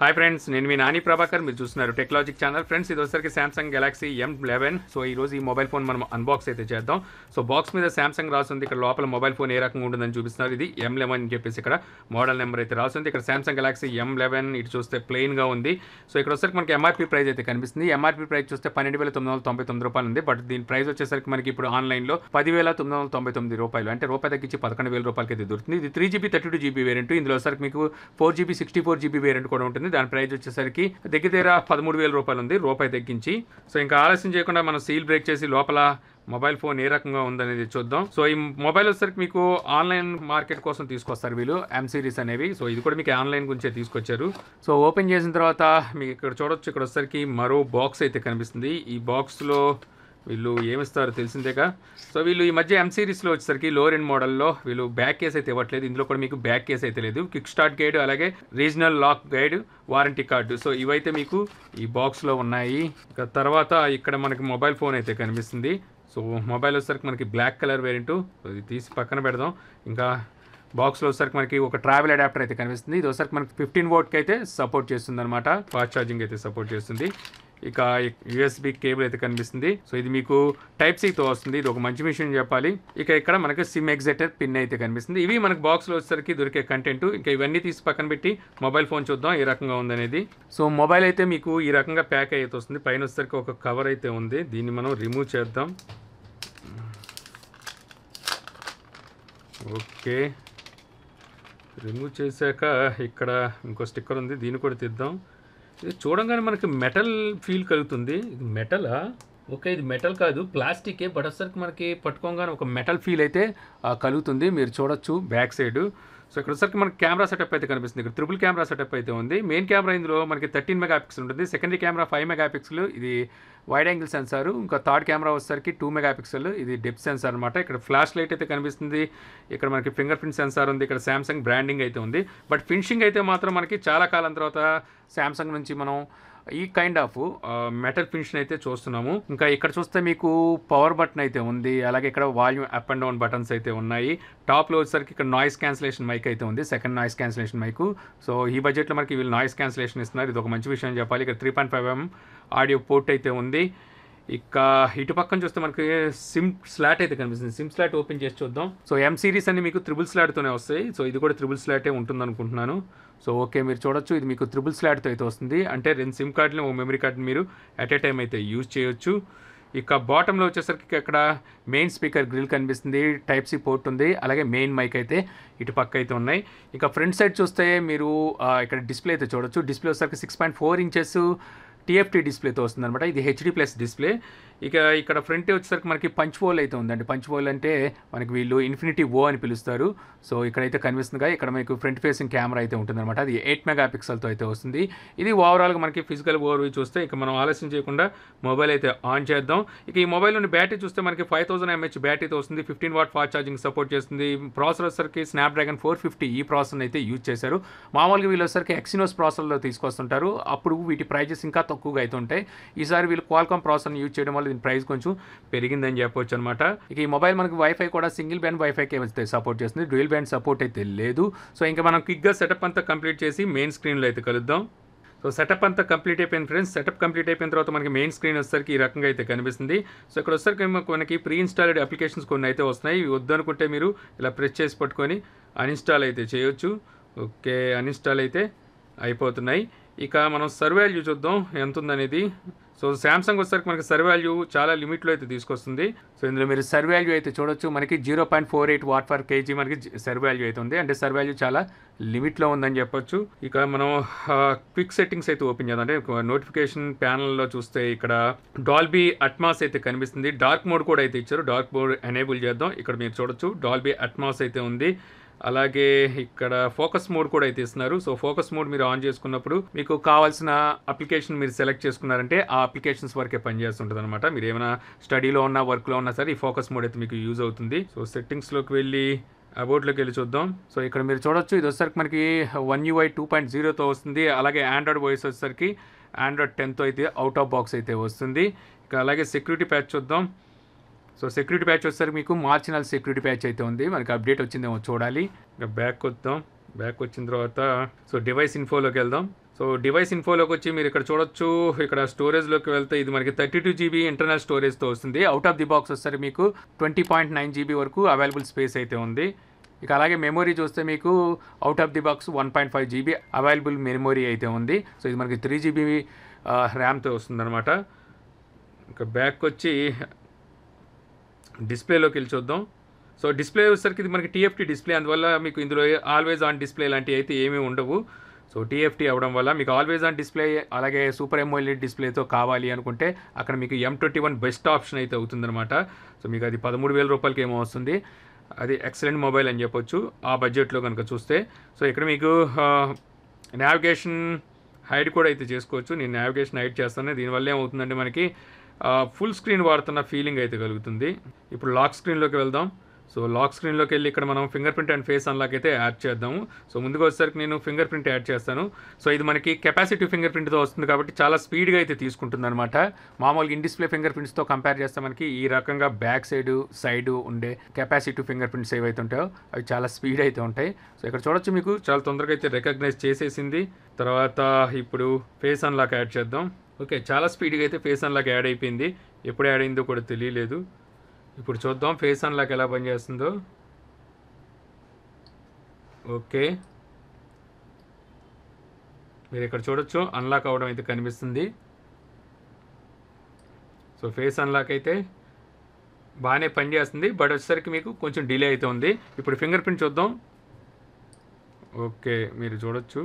hi friends నేను మీ నాని ప్రభాకర్ మీరు చూస్తున్నారు టెక్నాలజీ ఛానల్ ఫ్రెండ్స్ ఇది వచ్చరికి Samsung Galaxy M eleven so ఈ రోజు ఈ మొబైల్ ఫోన్ మనం అన్బాక్స్ అయితే చేద్దాం సో బాక్స్ మీద శాంసంగ్ రాసింది ఇక్కడ లోపల మొబైల్ ఫోన్ ఏ రకంగా ఉంటుందని చూపిస్తున్నారు ఇది ఎం లెవెన్ అని చెప్పేసి ఇక్కడ మోడల్ నెంబర్ అయితే రాసింది ఇక్కడ శాంసంగ్ గెలాక్సీ ఎం లెవెన్ ఇటు చూస్తే ప్లెయిన్గా ఉంది సో ఇక్కడ వచ్చరికి మనకి ఎంఆర్పి ప్రైస్ అయితే కనిపిస్తుంది ఎంఆర్పి ప్రైస్ చూస్తే పన్నెండు వేల తొమ్మిది వందల తొంభై తొమ్మిది రూపాయలు ఉంది బట్ దీని ప్రైస్ వచ్చేసరికి మనకి ఇప్పుడు ఆన్లైన్లో పదివేల తొమ్మిది వందల తొంభై తొమ్మిది రూపాయలు అంటే రూపాయి తగ్గించి పదకొండు వేల రూపాయలకి అయితే దొరుకుతుంది ఇది three GB thirty two GB variant ఇందులో వచ్చరికి మీకు four GB sixty four GB variant కూడా ఉంటుంది ఉంటుంది దాని ప్రైజ్ వచ్చేసరికి దగ్గర పదమూడు వేల రూపాయలు ఉంది రూపాయి తగ్గించి సో ఇంకా ఆలస్యం చేయకుండా మనం సీల్ బ్రేక్ చేసి లోపల మొబైల్ ఫోన్ ఏ రకంగా ఉందనేది చూద్దాం సో ఈ మొబైల్ వచ్చేసరికి మీకు ఆన్లైన్ మార్కెట్ కోసం తీసుకొస్తారు వీళ్ళు ఎం సిరీస్ అనేవి సో ఇది కూడా మీకు ఆన్లైన్ గురించే తీసుకొచ్చారు సో ఓపెన్ చేసిన తర్వాత మీకు ఇక్కడ చూడొచ్చు ఇక్కడ వచ్చేసరికి మరో బాక్స్ అయితే కనిపిస్తుంది ఈ బాక్స్లో వీళ్ళు ఏమిస్తారో తెలిసిందేగా సో వీళ్ళు ఈ మధ్య ఎం సిరీస్లో వచ్చేసరికి లో ఎండ్ మోడల్లో వీళ్ళు బ్యాక్ కేస్ అయితే ఇవ్వట్లేదు ఇందులో కూడా మీకు బ్యాక్ కేస్ అయితే లేదు కిక్ స్టార్ట్ గైడ్ అలాగే regional lock guide warranty card so ఇవైతే మీకు ఈ బాక్స్లో ఉన్నాయి ఇక తర్వాత ఇక్కడ మనకి మొబైల్ ఫోన్ అయితే కనిపిస్తుంది సో మొబైల్ వచ్చేసరికి మనకి బ్లాక్ కలర్ వేరియంట్ ఇది తీసి పక్కన పెడదాం ఇంకా బాక్స్లో వచ్చేసరికి మనకి ఒక ట్రావెల్ అడాప్టర్ అయితే కనిపిస్తుంది ఇది వచ్చేసరికి మనకి ఫిఫ్టీన్ వోట్కి అయితే సపోర్ట్ చేస్తుంది అనమాట ఫాస్ట్ ఛార్జింగ్ అయితే సపోర్ట్ చేస్తుంది ఇక యూఎస్బి కేబుల్ అయితే కనిపిస్తుంది సో ఇది మీకు టైప్ సీతో వస్తుంది ఇది ఒక మంచి విషయం చెప్పాలి ఇక ఇక్కడ మనకి సిమ్ ఎగ్జైటర్ పిన్ అయితే కనిపిస్తుంది ఇవి మనకు బాక్స్లో వచ్చేసరికి దొరికే కంటెంట్ ఇంకా ఇవన్నీ తీసి పక్కన పెట్టి మొబైల్ ఫోన్ చూద్దాం ఏ రకంగా ఉందనేది సో మొబైల్ అయితే మీకు ఈ రకంగా ప్యాక్ అయితే వస్తుంది పైన వచ్చేసరికి ఒక కవర్ అయితే ఉంది దీన్ని మనం రిమూవ్ చేద్దాం ఓకే రిమూవ్ చేశాక ఇక్కడ ఇంకో స్టిక్కర్ ఉంది దీన్ని కూడా తీద్దాం ఇది చూడంగానే మనకి మెటల్ ఫీల్ కలుగుతుంది ఇది మెటలా ఓకే ఇది మెటల్ కాదు ప్లాస్టికే బట్ అసలు మనకి పట్టుకోగానే ఒక మెటల్ ఫీల్ అయితే కలుగుతుంది మీరు చూడొచ్చు బ్యాక్ సైడ్ సో ఇక్కడ ఒకసారికి మనకి కెమెరా సెటప్ అయితే కనిపిస్తుంది ఇక్కడ ట్రిపుల్ కెమెరా సెటప్ అయితే ఉంది మెయిన్ కెమెరా ఇందులో మనకి థర్టీన్ మెగా పిక్సల్ ఉంటుంది secondary camera five mega pixel ఇది వైడ్ యాంగిల్ సెన్సార్ ఇంకా థర్డ్ కెమెరా వచ్చేసరికి టూ మెగా పిక్సెల్ ఇది డెప్ సెన్సార్ అనమాట ఇక్కడ ఫ్లాష్ లైట్ అయితే కనిపిస్తుంది ఇక్కడ మనకి ఫింగర్ ప్రింట్ సెన్సార్ ఉంది ఇక్కడ శాంసంగ్ బ్రాండింగ్ అయితే ఉంది బట్ ఫినిషింగ్ అయితే మాత్రం మనకి చాలా కాలం తర్వాత శాంసంగ్ నుంచి మనం ఈ కైండ్ ఆఫ్ మెటల్ ఫినిషన్ అయితే చూస్తున్నాము ఇంకా ఇక్కడ చూస్తే మీకు పవర్ బటన్ అయితే ఉంది అలాగే ఇక్కడ volume up and down buttons అయితే ఉన్నాయి టాప్లో వచ్చేసరికి ఇక్కడ నాయిస్ క్యాన్సిలేషన్ మైక్ అయితే ఉంది second noise cancellation mic so ఈ బడ్జెట్లో మనకి వీళ్ళు నాయిస్ క్యాన్సిలేషన్ ఇస్తున్నారు ఇది ఒక మంచి విషయం చెప్పాలి ఇక్కడ three point five M audio port అయితే ఉంది ఇక ఇటు పక్కన చూస్తే మనకి సిమ్ స్లాట్ అయితే కనిపిస్తుంది సిమ్ స్లాట్ ఓపెన్ చేసి చూద్దాం సో ఎం సిరీస్ అన్ని మీకు త్రిబుల్ స్లాట్తోనే వస్తాయి సో ఇది కూడా త్రిబుల్ స్లాటే ఉంటుంది అనుకుంటున్నాను సో ఓకే మీరు చూడొచ్చు ఇది మీకు త్రిబుల్ స్లాడ్తో అయితే వస్తుంది అంటే రెండు సిమ్ కార్డులు ఓ మెమరీ కార్డుని మీరు అట్ ఏ టైం అయితే యూజ్ చేయొచ్చు ఇక బాటంలో వచ్చేసరికి ఇక్కడ మెయిన్ స్పీకర్ గ్రిల్ కనిపిస్తుంది టైప్ సి పోర్ట్ ఉంది అలాగే మెయిన్ మైక్ అయితే ఇటు పక్క అయితే ఉన్నాయి ఇక ఫ్రంట్ సైడ్ చూస్తే మీరు ఇక్కడ డిస్ప్లే అయితే చూడొచ్చు డిస్ప్లే వచ్చేసరికి six point four inches TFT డిస్ప్లేతో వస్తుందన్నమాట ఇది హెచ్డి ప్లస్ డిస్ప్లే ఇక ఇక్కడ ఫ్రంట్ వచ్చేసరికి మనకి పంచ్ హోల్ అయితే ఉందండి పంచ్ హోల్ అంటే మనకి వీళ్ళు ఇన్ఫినిటీ ఓ అని పిలుస్తారు సో ఇక్కడైతే కనిపిస్తుందిగా ఇక్కడ మీకు ఫ్రంట్ ఫేసింగ్ కెమెరా అయితే ఉంటుందన్నమాట అది ఎయిట్ మెగా పిక్సెల్తో అయితే వస్తుంది ఇది ఓవరాల్గా మనకి ఫిజికల్ ఓవర్ చూస్తే ఇక మనం ఆలస్యం చేయకుండా మొబైల్ అయితే ఆన్ చేద్దాం ఇక ఈ నుండి బ్యాటరీ చూస్తే మనకి ఫైవ్ థౌసండ్ ఎంహెచ్ బ్యాటరీతో వస్తుంది fifteen watt fast charging support చేస్తుంది స్నాప్ స్నాప్డ్రాగన్ ఫోర్ ఫిఫ్టీ ఈ ప్రాసెసర్ అయితే యూజ్ చేశారు మామూలుగా వీళ్ళు వచ్చేసరికి ఎక్సినోస్ ప్రాసెసర్లో తీసుకొస్తుంటారు అప్పుడు వీటి ప్రైజెస్ ఇంకా తక్కువగా అయితే ఉంటాయి ఈసారి వీళ్ళు క్వాల్కామ్ ప్రాసెస్ యూజ్ చేయడం వల్ల వల్ల దీని ప్రైస్ కొంచెం పెరిగిందని చెప్పొచ్చు అనమాట ఇక ఈ మొబైల్ మనకి వైఫై కూడా సింగిల్ బ్యాండ్ వైఫైకే సపోర్ట్ చేస్తుంది డ్యూల్ బ్యాండ్ సపోర్ట్ అయితే లేదు సో ఇంకా మనం క్విక్గా సెటప్ అంతా కంప్లీట్ చేసి మెయిన్ స్క్రీన్లో అయితే కలుద్దాం సో సెటప్ అంతా కంప్లీట్ అయిపోయింది ఫ్రెండ్స్ సెటప్ కంప్లీట్ అయిపోయిన తర్వాత మనకి మెయిన్ స్క్రీన్ వచ్చేసరికి ఈ రకంగా అయితే కనిపిస్తుంది సో ఇక్కడ వచ్చేసరికి మనకి ప్రీ ఇన్స్టాల్డ్ అప్లికేషన్స్ కొన్ని అయితే వస్తున్నాయి ఇవి వద్దనుకుంటే మీరు ఇలా ప్రెస్ చేసి పట్టుకొని అన్ఇన్స్టాల్ అయితే చేయొచ్చు ఓకే అన్ఇన్స్టాల్ అయితే అయిపోతున్నాయి ఇక మనం సర్వాల్యూ చూద్దాం ఎంత ఉందనేది సో శాంసంగ్ వచ్చేసరికి మనకి సర్వాల్యూ చాలా లిమిట్లో అయితే తీసుకొస్తుంది సో ఇందులో మీరు సర్వాల్యూ అయితే చూడొచ్చు మనకి zero point four eight watt for KG మనకి సర్వాల్యూ అయితే ఉంది అంటే సర్వాల్యూ చాలా లిమిట్లో ఉందని చెప్పొచ్చు ఇక మనం క్విక్ సెట్టింగ్స్ అయితే ఓపెన్ చేద్దాం అంటే నోటిఫికేషన్ ప్యానల్లో చూస్తే ఇక్కడ డాల్బీ అట్మాస్ అయితే కనిపిస్తుంది డార్క్ మోడ్ కూడా అయితే ఇచ్చారు డార్క్ మోడ్ ఎనేబుల్ చేద్దాం ఇక్కడ మీరు చూడొచ్చు డాల్బీ అట్మాస్ అయితే ఉంది అలాగే ఇక్కడ ఫోకస్ మోడ్ కూడా అయితే ఇస్తున్నారు సో ఫోకస్ మోడ్ మీరు ఆన్ చేసుకున్నప్పుడు మీకు కావాల్సిన అప్లికేషన్ మీరు సెలెక్ట్ చేసుకున్నారంటే ఆ అప్లికేషన్స్ వరకే పనిచేస్తుంటుంది అనమాట మీరు ఏమైనా స్టడీలో ఉన్నా వర్క్లో ఉన్నా సరే ఈ ఫోకస్ మోడ్ అయితే మీకు యూజ్ అవుతుంది సో సెట్టింగ్స్లోకి వెళ్ళి అబౌట్లోకి వెళ్ళి చూద్దాం సో ఇక్కడ మీరు చూడొచ్చు ఇది వచ్చేసరికి మనకి వన్ యూఐ టూ పాయింట్ జీరోతో వస్తుంది అలాగే ఆండ్రాయిడ్ వాయిస్ వచ్చేసరికి ఆండ్రాయిడ్ టెన్తో అయితే అవుట్ ఆఫ్ బాక్స్ అయితే వస్తుంది ఇక అలాగే సెక్యూరిటీ ప్యాచ్ చూద్దాం సో సెక్యూరిటీ ప్యాచ్ వచ్చేసరికి మీకు మార్చినల్ సెక్యూరిటీ ప్యాచ్ అయితే ఉంది మనకి అప్డేట్ వచ్చిందేమో చూడాలి ఇంకా బ్యాక్ వద్దాం బ్యాక్ వచ్చిన తర్వాత సో డివైస్ ఇన్ఫోలోకి వెళ్దాం సో డివైస్ ఇన్ఫోలోకి వచ్చి మీరు ఇక్కడ చూడొచ్చు ఇక్కడ స్టోరేజ్లోకి వెళ్తే ఇది మనకి థర్టీ టూ జీబీ ఇంటర్నల్ స్టోరేజ్తో వస్తుంది అవుట్ ఆఫ్ ది బాక్స్ వస్తారు మీకు ట్వంటీ పాయింట్ నైన్ జీబీ వరకు అవైలబుల్ స్పేస్ అయితే ఉంది ఇక అలాగే మెమొరీ చూస్తే మీకు out of the box one point five GB available memory అయితే ఉంది సో ఇది మనకి త్రీ జీబీ ర్యామ్తో అనమాట ఇంకా బ్యాక్ వచ్చి డిస్ప్లేలోకి వెళ్ళి చూద్దాం సో డిస్ప్లే వచ్చేసరికి ఇది మనకి టీఎఫ్టీ డిస్ప్లే అందువల్ల మీకు ఇందులో ఆల్వేజ్ ఆన్ డిస్ప్లే లాంటివి అయితే ఏమీ ఉండవు సో టీఎఫ్టీ అవ్వడం వల్ల మీకు ఆల్వేజ్ ఆన్ డిస్ప్లే అలాగే సూపర్ ఎమ్ఓఎల్ఈ డిస్ప్లేతో కావాలి అనుకుంటే అక్కడ మీకు M twenty one best option అయితే అవుతుందన్నమాట సో మీకు అది పదమూడు వేల రూపాయలకి ఏమో వస్తుంది అది ఎక్సలెంట్ మొబైల్ అని చెప్పొచ్చు ఆ బడ్జెట్లో కనుక చూస్తే సో ఇక్కడ మీకు నావిగేషన్ హైడ్ కూడా అయితే చేసుకోవచ్చు నేను నావిగేషన్ హైడ్ చేస్తాను దీనివల్ల ఏమవుతుందంటే మనకి ఫుల్ స్క్రీన్ వాడుతున్న ఫీలింగ్ అయితే కలుగుతుంది ఇప్పుడు లాక్ స్క్రీన్లోకి వెళ్దాం సో లాక్ స్క్రీన్లోకి వెళ్ళి ఇక్కడ మనం fingerprint and face unlock అయితే యాడ్ చేద్దాము సో ముందుగా వచ్చేసరికి నేను ఫింగర్ ప్రింట్ యాడ్ చేస్తాను సో ఇది మనకి కెపాసిటీ ఫింగర్ ప్రింట్తో వస్తుంది కాబట్టి చాలా స్పీడ్గా అయితే తీసుకుంటుంది అనమాట మామూలుగా ఇన్ డిస్ప్లే ఫింగర్ ప్రింట్స్తో కంపేర్ చేస్తే మనకి ఈ రకంగా బ్యాక్ సైడ్ సైడ్ ఉండే కెపాసిటీ ఫింగర్ ప్రింట్స్ ఏవైతే ఉంటాయో అవి చాలా స్పీడ్ అయితే ఉంటాయి సో ఇక్కడ చూడొచ్చు మీకు చాలా తొందరగా అయితే రికగ్నైజ్ చేసేసింది తర్వాత ఇప్పుడు ఫేస్ అన్లాక్ యాడ్ చేద్దాం ఓకే చాలా స్పీడ్గా అయితే ఫేస్ అన్లాక్ యాడ్ అయిపోయింది ఎప్పుడు యాడ్ అయిందో కూడా తెలియలేదు ఇప్పుడు చూద్దాం ఫేస్ అన్లాక్ ఎలా పనిచేస్తుందో ఓకే మీరు ఇక్కడ చూడొచ్చు అన్లాక్ అవ్వడం అయితే కనిపిస్తుంది సో ఫేస్ అన్లాక్ అయితే బాగానే పనిచేస్తుంది బట్ వచ్చేసరికి మీకు కొంచెం డిలే అవుతుంది ఇప్పుడు ఫింగర్ ప్రింట్ చూద్దాం ఓకే మీరు చూడొచ్చు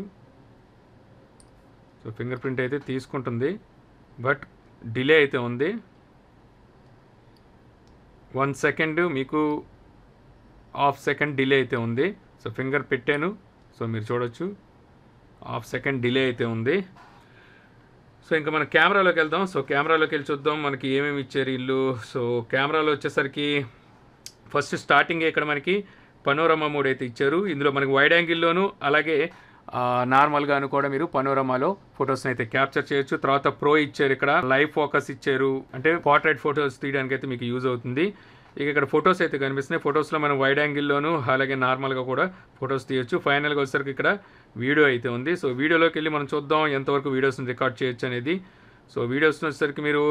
సో ఫింగర్ ప్రింట్ అయితే తీసుకుంటుంది బట్ డిలే అయితే ఉంది వన్ సెకండ్ మీకు హాఫ్ సెకండ్ డిలే అయితే ఉంది సో ఫింగర్ పెట్టాను సో మీరు చూడొచ్చు హాఫ్ సెకండ్ డిలే అయితే ఉంది సో ఇంకా మన కెమెరాలోకి వెళ్దాం సో కెమెరాలోకి వెళ్ళి చూద్దాం మనకి ఏమేమి ఇచ్చారు ఇల్లు సో కెమెరాలో వచ్చేసరికి ఫస్ట్ స్టార్టింగ్ ఇక్కడ మనకి పనోరమ్మ మూడు అయితే ఇచ్చారు ఇందులో మనకి వైడ్ యాంగిల్లోను అలాగే నార్మల్గా అనుకోవడం మీరు పనోరమాలో ఫొటోస్ని అయితే క్యాప్చర్ చేయొచ్చు తర్వాత ప్రో ఇచ్చారు ఇక్కడ లైవ్ ఫోకస్ ఇచ్చారు అంటే పోర్ట్రేట్ ఫొటోస్ తీయడానికి అయితే మీకు యూజ్ అవుతుంది ఇక ఇక్కడ ఫొటోస్ అయితే కనిపిస్తున్నాయి ఫొటోస్లో మనం వైడ్ యాంగిల్లోను అలాగే నార్మల్గా కూడా ఫొటోస్ తీయొచ్చు ఫైనల్గా వచ్చేసరికి ఇక్కడ వీడియో అయితే ఉంది సో వీడియోలోకి వెళ్ళి మనం చూద్దాం ఎంతవరకు వీడియోస్ని రికార్డ్ చేయొచ్చు అనేది సో వీడియోస్ని వచ్చేసరికి మీరు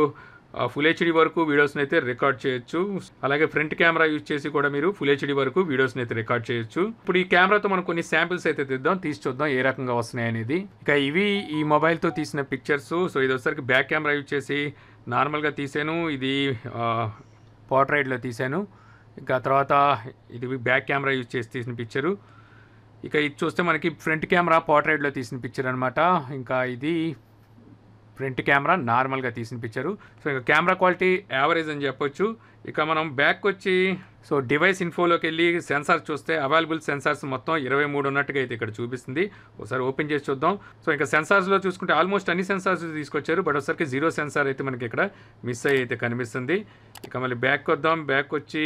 ఫుల్ హెచ్డి వరకు వీడియోస్ని అయితే రికార్డ్ చేయొచ్చు అలాగే ఫ్రంట్ కెమెరా యూజ్ చేసి కూడా మీరు ఫుల్ హెచ్డి వరకు వీడియోస్ని అయితే రికార్డ్ చేయొచ్చు ఇప్పుడు ఈ కెమెరాతో మనం కొన్ని శాంపిల్స్ అయితే తీద్దాం తీసి చూద్దాం ఏ రకంగా వస్తున్నాయి అనేది ఇక ఇవి ఈ మొబైల్తో తీసిన పిక్చర్స్ సో ఇది ఒకసారికి బ్యాక్ కెమెరా యూజ్ చేసి నార్మల్గా తీసాను ఇది పోట్రైడ్లో తీసాను ఇంకా తర్వాత ఇది బ్యాక్ కెమెరా యూజ్ చేసి తీసిన పిక్చరు ఇక ఇది చూస్తే మనకి ఫ్రంట్ కెమెరా పోర్ట్రైట్లో తీసిన పిక్చర్ అనమాట ఇంకా ఇది ఫ్రంట్ కెమెరా నార్మల్గా తీసిన పిక్చరు సో ఇంకా కెమెరా క్వాలిటీ యావరేజ్ అని చెప్పొచ్చు ఇక మనం బ్యాక్ వచ్చి సో డివైస్ ఇన్ఫోలోకి వెళ్ళి సెన్సార్ చూస్తే అవైలబుల్ సెన్సార్స్ మొత్తం ఇరవై మూడు ఉన్నట్టుగా అయితే ఇక్కడ చూపిస్తుంది ఒకసారి ఓపెన్ చేసి చూద్దాం సో ఇంకా సెన్సార్స్లో చూసుకుంటే ఆల్మోస్ట్ అన్ని సెన్సార్స్ తీసుకొచ్చారు బట్ ఒకసారికి జీరో సెన్సార్ అయితే మనకి ఇక్కడ మిస్ అయ్యి అయితే కనిపిస్తుంది ఇక మళ్ళీ బ్యాక్ వద్దాం బ్యాక్ వచ్చి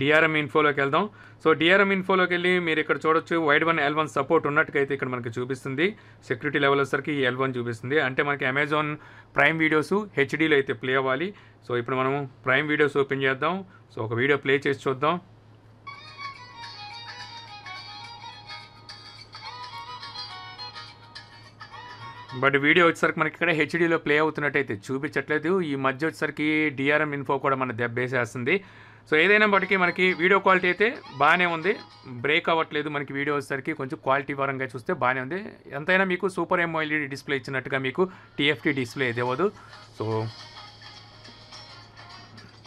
డిఆర్ఎం ఇన్ఫోలోకి వెళ్దాం సో డిఆర్ఎం ఇన్ఫోలోకి వెళ్ళి మీరు ఇక్కడ చూడొచ్చు Widevine L one support ఉన్నట్టుగా అయితే ఇక్కడ మనకి చూపిస్తుంది సెక్యూరిటీ లెవెల్ ఈ ఎల్ వన్ చూపిస్తుంది అంటే మనకి అమెజాన్ ప్రైమ్ వీడియోస్ హెచ్డీలో అయితే ప్లే అవ్వాలి సో ఇప్పుడు మనం ప్రైమ్ వీడియోస్ ఓపెన్ చేద్దాం సో ఒక వీడియో ప్లే చేసి చూద్దాం బట్ వీడియో వచ్చేసరికి మనకి ఇక్కడ హెచ్డీలో ప్లే అవుతున్నట్టయితే చూపించట్లేదు ఈ మధ్య వచ్చేసరికి డిఆర్ఎం ఇన్ఫో కూడా మన దెబ్బేసేస్తుంది సో ఏదైనా బట్టి మనకి వీడియో క్వాలిటీ అయితే బాగానే ఉంది బ్రేక్ అవ్వట్లేదు మనకి వీడియో వచ్చేసరికి కొంచెం క్వాలిటీ పరంగా చూస్తే బాగానే ఉంది ఎంతైనా మీకు సూపర్ ఎంఓఎల్ఈడి డిస్ప్లే ఇచ్చినట్టుగా మీకు టీఎఫ్టీ డిస్ప్లే ఇవ్వదు సో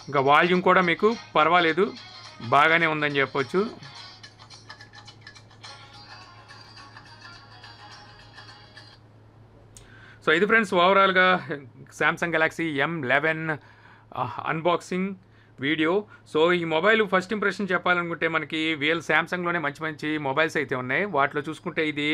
ఇంకా వాల్యూమ్ కూడా మీకు పర్వాలేదు బాగానే ఉందని చెప్పొచ్చు సో ఇది ఫ్రెండ్స్ ఓవరాల్గా Samsung Galaxy M eleven unboxing video so ఈ మొబైల్ ఫస్ట్ ఇంప్రెషన్ చెప్పాలనుకుంటే మనకి వీఎల్ శాంసంగ్లోనే మంచి మంచి మొబైల్స్ అయితే ఉన్నాయి వాటిలో చూసుకుంటే ఇది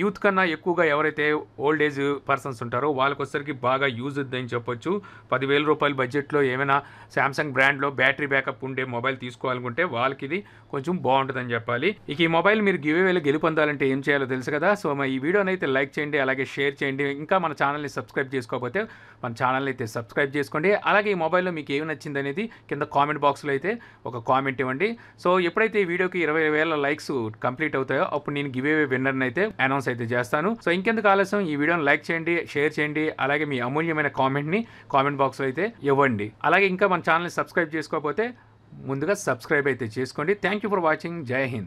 యూత్ కన్నా ఎక్కువగా ఎవరైతే ఓల్డ్ ఏజ్ పర్సన్స్ ఉంటారో వాళ్ళకొసరికి బాగా యూజ్ అని చెప్పొచ్చు పదివేల రూపాయల బడ్జెట్లో ఏమైనా శాంసంగ్ బ్రాండ్లో బ్యాటరీ బ్యాకప్ ఉండే మొబైల్ తీసుకోవాలనుకుంటే వాళ్ళకి ఇది కొంచెం బాగుంటుందని చెప్పాలి ఇక ఈ మొబైల్ మీరు గివేవేలో గెలుపొందాలంటే ఏం చేయాలో తెలుసు కదా సో మా ఈ వీడియోని అయితే లైక్ చేయండి అలాగే షేర్ చేయండి ఇంకా మన ఛానల్ని సబ్స్క్రైబ్ చేసుకోకపోతే మన ఛానల్ని అయితే సబ్స్క్రైబ్ చేసుకోండి అలాగే ఈ మొబైల్లో మీకు ఏమి నచ్చింది అనేది కింద కామెంట్ బాక్స్లో అయితే ఒక కామెంట్ ఇవ్వండి సో ఎప్పుడైతే ఈ వీడియోకి ఇరవై వేల లైక్స్ కంప్లీట్ అవుతాయో అప్పుడు నేను గివ్ అవే విన్నర్ని అయితే అనౌన్స్ అయితే చేస్తాను సో ఇంకెందుకు ఆలస్యం ఈ వీడియోని లైక్ చేయండి షేర్ చేయండి అలాగే మీ అమూల్యమైన కామెంట్ని కామెంట్ బాక్స్లో అయితే ఇవ్వండి అలాగే ఇంకా మన ఛానల్ని సబ్స్క్రైబ్ చేసుకోకపోతే ముందుగా సబ్స్క్రైబ్ అయితే చేసుకోండి థ్యాంక్ యూ ఫర్ వాచింగ్ జై హింద్